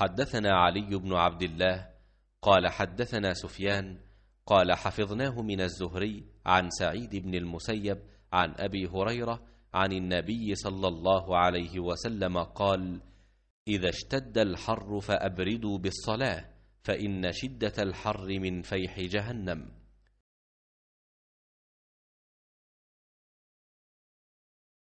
حدثنا علي بن عبد الله قال حدثنا سفيان قال حفظناه من الزهري عن سعيد بن المسيب عن أبي هريرة عن النبي صلى الله عليه وسلم قال إذا اشتد الحر فأبردوا بالصلاة فإن شدة الحر من فيح جهنم